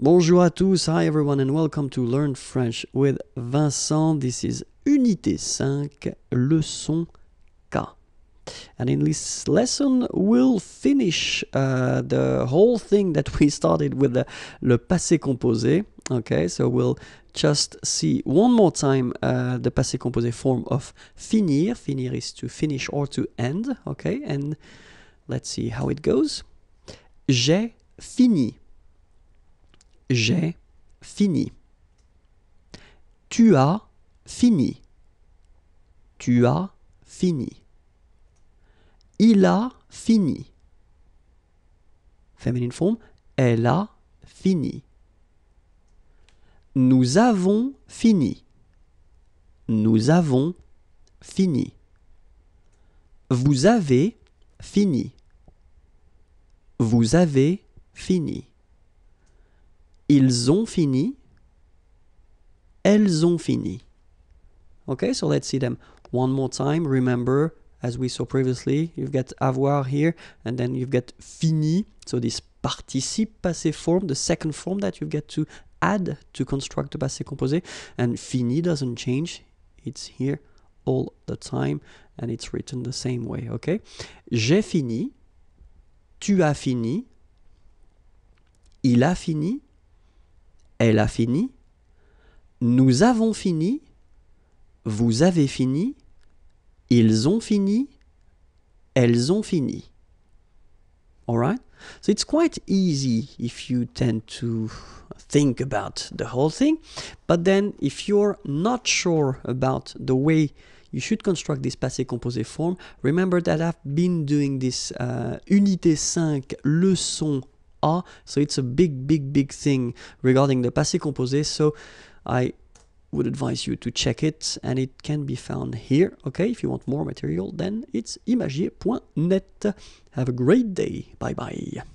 Bonjour à tous, hi everyone and welcome to Learn French with Vincent. This is Unité 5, Leçon K. And in this lesson, we'll finish uh, the whole thing that we started with the le passé composé. Okay, so we'll just see one more time uh, the passé composé form of finir. Finir is to finish or to end. Okay, and let's see how it goes. J'ai fini. j'ai fini. Tu as fini. Tu as fini. Il a fini. Feminine forme, elle a fini. Nous avons fini. Nous avons fini. Vous avez fini. Vous avez fini ils ont fini, elles ont fini. Okay, so let's see them one more time. Remember, as we saw previously, you've got avoir here, and then you've got fini. So this participe passé form, the second form that you've got to add to construct the passé composé. And fini doesn't change, it's here all the time, and it's written the same way, okay? J'ai fini, tu as fini, il a fini, elle a fini. Nous avons fini. Vous avez fini. Ils ont fini. Elles ont fini. Alright? So it's quite easy if you tend to think about the whole thing. But then if you're not sure about the way you should construct this passé composé form, remember that I've been doing this uh, unité 5 leçon are. So it's a big, big, big thing regarding the passé composé. So I would advise you to check it and it can be found here. Okay, if you want more material, then it's imagier.net. Have a great day. Bye bye.